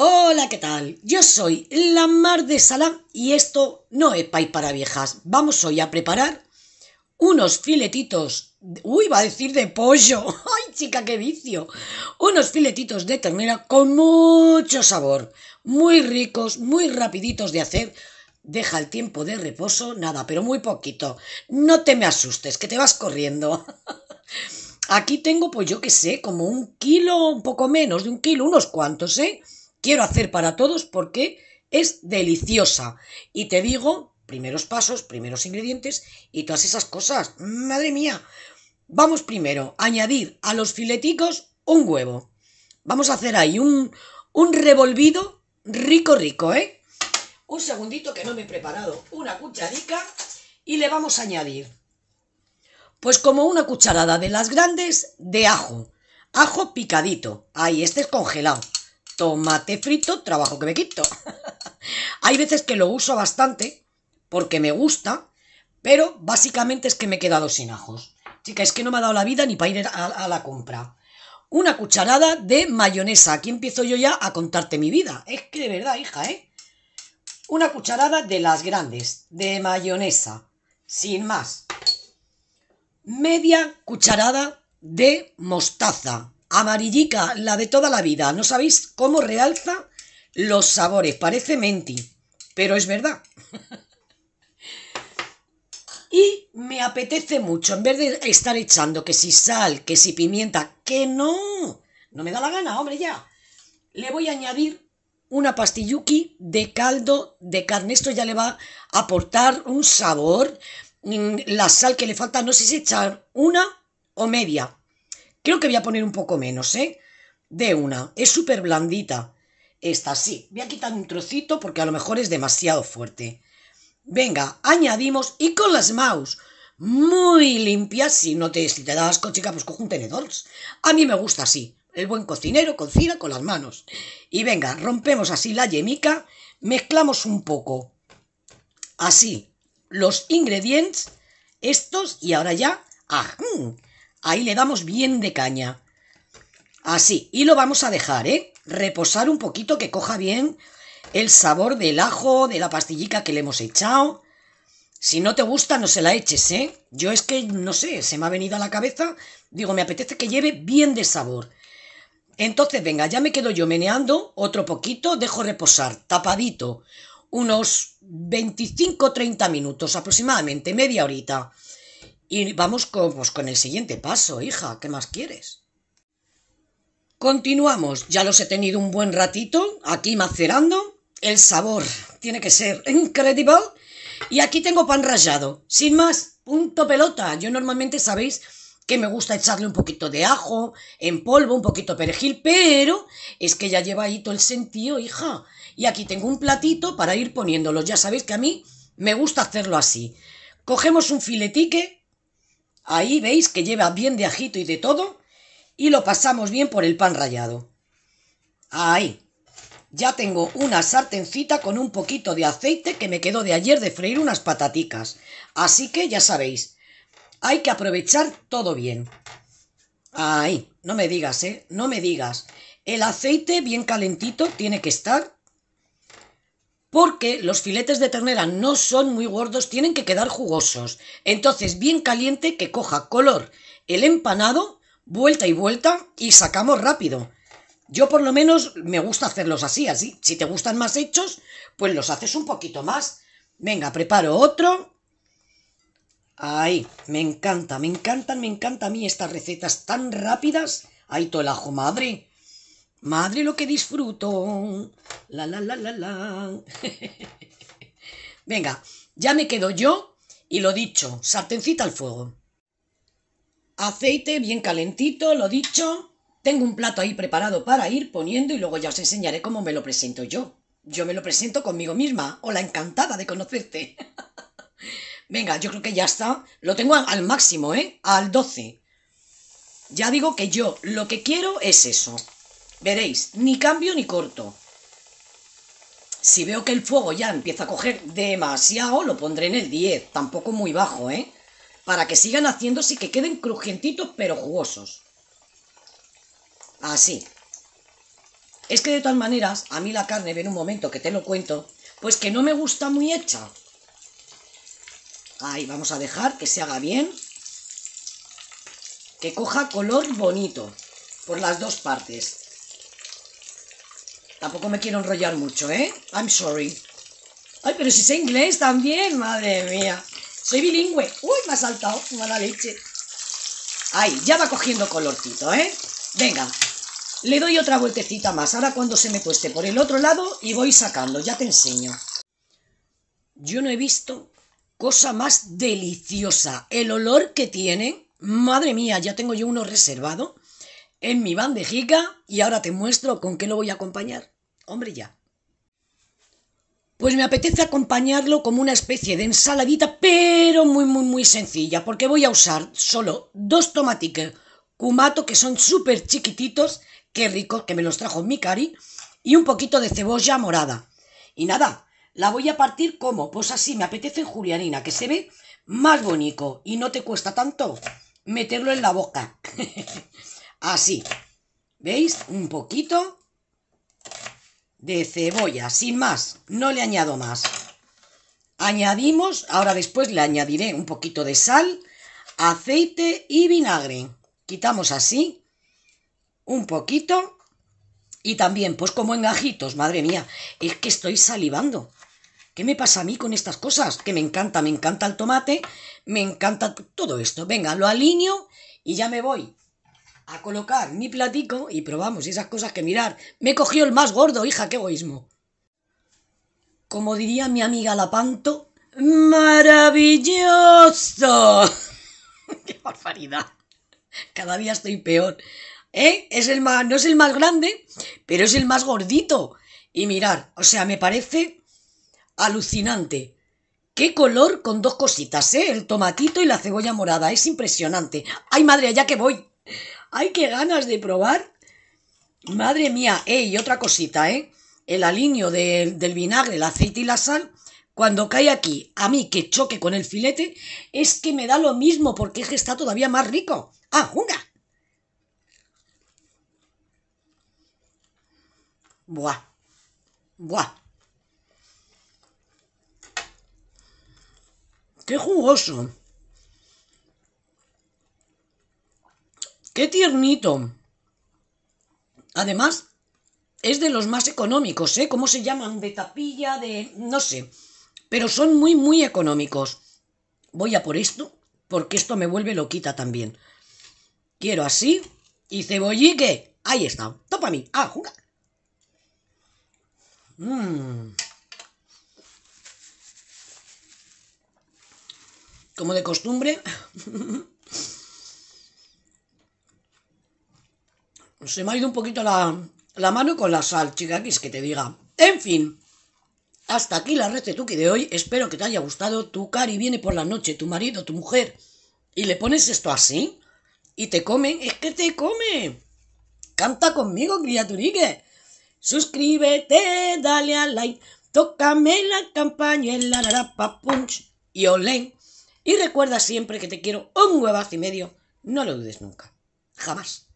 Hola, ¿qué tal? Yo soy la Mar de Salam y esto no es país para viejas. Vamos hoy a preparar unos filetitos, uy, Va a decir de pollo, ay chica, qué vicio, unos filetitos de ternera con mucho sabor, muy ricos, muy rapiditos de hacer, deja el tiempo de reposo, nada, pero muy poquito, no te me asustes, que te vas corriendo. Aquí tengo, pues yo que sé, como un kilo, un poco menos de un kilo, unos cuantos, ¿eh? quiero hacer para todos porque es deliciosa. Y te digo, primeros pasos, primeros ingredientes y todas esas cosas. Madre mía. Vamos primero a añadir a los fileticos un huevo. Vamos a hacer ahí un, un revolvido rico, rico, ¿eh? Un segundito que no me he preparado una cucharica y le vamos a añadir pues como una cucharada de las grandes de ajo. Ajo picadito. Ahí, este es congelado tomate frito, trabajo que me quito. Hay veces que lo uso bastante porque me gusta, pero básicamente es que me he quedado sin ajos. Chica, es que no me ha dado la vida ni para ir a, la compra. Una cucharada de mayonesa. Aquí empiezo yo ya a contarte mi vida. Es que de verdad, hija, ¿eh? Una cucharada de las grandes, de mayonesa, sin más. Media cucharada de mostaza amarillica, la de toda la vida. No sabéis cómo realza los sabores. Parece menti, pero es verdad. y me apetece mucho, en vez de estar echando que si sal, que si pimienta, que no, no me da la gana, hombre, ya. Le voy a añadir una pastilluki de caldo de carne. Esto ya le va a aportar un sabor. Mm, la sal que le falta, no sé si echar una o media, Creo que voy a poner un poco menos, ¿eh? De una. Es súper blandita. Esta sí. Voy a quitar un trocito porque a lo mejor es demasiado fuerte. Venga, añadimos y con las mouse muy limpias. Si no te, si te pues coge un tenedor. A mí me gusta así. El buen cocinero cocina con las manos. Y venga, rompemos así la yemica, mezclamos un poco. Así, los ingredientes, estos y ahora ya... ¡Ajum! Ahí le damos bien de caña. Así, y lo vamos a dejar, ¿eh? Reposar un poquito, que coja bien el sabor del ajo, de la pastillica que le hemos echado. Si no te gusta, no se la eches, ¿eh? Yo es que, no sé, se me ha venido a la cabeza, digo, me apetece que lleve bien de sabor. Entonces, venga, ya me quedo yo meneando otro poquito, dejo reposar, tapadito, unos 25-30 minutos aproximadamente, media horita. Y vamos con, pues, con el siguiente paso, hija, ¿qué más quieres? Continuamos, ya los he tenido un buen ratito aquí macerando. El sabor tiene que ser increíble. Y aquí tengo pan rallado. Sin más, punto pelota. Yo normalmente sabéis que me gusta echarle un poquito de ajo en polvo, un poquito perejil, pero es que ya lleva ahí todo el sentido, hija. Y aquí tengo un platito para ir poniéndolos. Ya sabéis que a mí me gusta hacerlo así. Cogemos un filetique Ahí veis que lleva bien de ajito y de todo y lo pasamos bien por el pan rallado. Ahí. Ya tengo una sartencita con un poquito de aceite que me quedó de ayer de freír unas pataticas. Así que ya sabéis, hay que aprovechar todo bien. Ahí, no me digas, ¿eh? No me digas. El aceite bien calentito tiene que estar porque los filetes de ternera no son muy gordos, tienen que quedar jugosos. Entonces, bien caliente que coja color el empanado, vuelta y vuelta y sacamos rápido. Yo por lo menos me gusta hacerlos así, así. Si te gustan más hechos, pues los haces un poquito más. Venga, preparo otro. Ahí, me encanta, me encantan, me encanta a mí estas recetas tan rápidas. Ahí todo el ajo, madre. Madre lo que disfruto. La, la, la, la, la. Venga, ya me quedo yo y lo dicho, sartencita al fuego. Aceite bien calentito, lo dicho. Tengo un plato ahí preparado para ir poniendo y luego ya os enseñaré cómo me lo presento yo. Yo me lo presento conmigo misma. Hola, encantada de conocerte. Venga, yo creo que ya está. Lo tengo al máximo, ¿eh? Al 12. Ya digo que yo lo que quiero es eso. Veréis, ni cambio ni corto. Si veo que el fuego ya empieza a coger demasiado, lo pondré en el 10, tampoco muy bajo, ¿eh? Para que sigan haciéndose y que queden crujientitos pero jugosos. Así. Es que de todas maneras, a mí la carne, ven un momento que te lo cuento, pues que no me gusta muy hecha. Ahí, vamos a dejar que se haga bien. Que coja color bonito por las dos partes. Tampoco me quiero enrollar mucho, ¿eh? I'm sorry. Ay, pero si sé inglés también, madre mía. Soy bilingüe. Uy, me ha saltado. Mala leche. Ay, ya va cogiendo colorcito, ¿eh? Venga, le doy otra vueltecita más. Ahora cuando se me cueste por el otro lado y voy sacando, ya te enseño. Yo no he visto cosa más deliciosa. El olor que tiene, madre mía, ya tengo yo uno reservado en mi bandejica y ahora te muestro con qué lo voy a acompañar. Hombre ya. Pues me apetece acompañarlo como una especie de ensaladita, pero muy, muy, muy sencilla, porque voy a usar solo dos tomatiques cumato que son súper chiquititos, qué rico, que me los trajo mi cari, y un poquito de cebolla morada. Y nada, la voy a partir como, pues así, me apetece en julianina, que se ve más bonito y no te cuesta tanto meterlo en la boca. Así. ¿Veis? Un poquito de cebolla, sin más. No le añado más. Añadimos, ahora después le añadiré un poquito de sal, aceite y vinagre. Quitamos así un poquito y también, pues como en gajitos, madre mía, es que estoy salivando. ¿Qué me pasa a mí con estas cosas? Que me encanta, me encanta el tomate, me encanta todo esto. Venga, lo alineo y ya me voy a colocar mi platico y probamos esas cosas que mirar. Me cogió el más gordo, hija, qué egoísmo. Como diría mi amiga Lapanto, maravilloso. qué barbaridad. Cada día estoy peor. ¿Eh? Es el más, no es el más grande, pero es el más gordito. Y mirar, o sea, me parece alucinante. Qué color con dos cositas, ¿eh? El tomatito y la cebolla morada. Es impresionante. ¡Ay, madre, allá que voy! ¡Ay, qué ganas de probar! Madre mía, eh, Y otra cosita, ¿eh? El aliño del vinagre, el aceite y la sal, cuando cae aquí, a mí que choque con el filete, es que me da lo mismo porque es que está todavía más rico. ¡Ah, junga! Buah. Buah. Qué jugoso. ¡Qué tiernito! Además, es de los más económicos, ¿eh? ¿Cómo se llaman? De tapilla, de... no sé. Pero son muy, muy económicos. Voy a por esto, porque esto me vuelve loquita también. Quiero así y cebollique. Ahí está. Topa a mí. Ah, juga. Mm. Como de costumbre. se me ha ido un poquito la, mano con la sal, chica, que es que te diga. En fin, hasta aquí la red de hoy. Espero que te haya gustado. Tu cari viene por la noche, tu marido, tu mujer, y le pones esto así, y te comen. Es que te come. Canta conmigo, criaturique. Suscríbete, dale al like, tócame la campaña, la pa punch y olé. Y recuerda siempre que te quiero un huevazo y medio. No lo dudes nunca. Jamás.